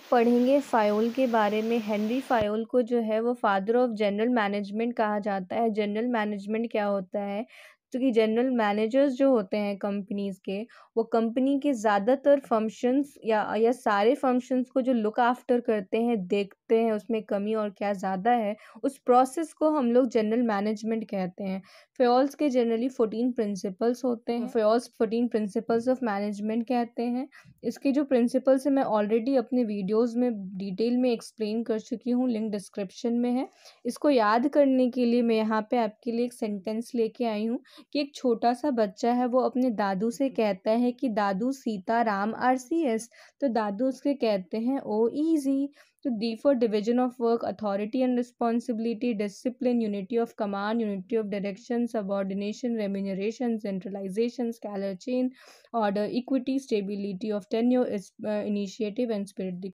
लोग पढ़ेंगे फ़ायोल के बारे में हेनरी फ़ायोल को जो है वो फ़ादर ऑफ़ जनरल मैनेजमेंट कहा जाता है जनरल मैनेजमेंट क्या होता है क्योंकि जनरल मैनेजर्स जो होते हैं कंपनीज़ के वो कंपनी के ज़्यादातर फंक्शंस या या सारे फंक्शंस को जो लुक आफ्टर करते हैं देखते हैं उसमें कमी और क्या ज़्यादा है उस प्रोसेस को हम लोग जनरल मैनेजमेंट कहते हैं फेल्स के जनरली फोर्टीन प्रिंसिपल्स होते हैं Fayol's fourteen principles of management कहते हैं इसके जो प्रिंसिपल्स हैं मैं ऑलरेडी अपने वीडियोज़ में डिटेल में एक्सप्लेन कर चुकी हूँ लिंक डिस्क्रिप्शन में है इसको याद करने के लिए मैं यहाँ पर आपके लिए एक सेंटेंस लेके आई हूँ कि एक छोटा सा बच्चा है वो अपने दादू से कहता है कि दादू Sita Ram R C S तो दादू उसके कहते हैं ओ ईजी तो D for division of work authority and responsibility discipline unity of command unity of direction subordination remuneration centralisation scalar chain order equity stability of tenure initiative and spirit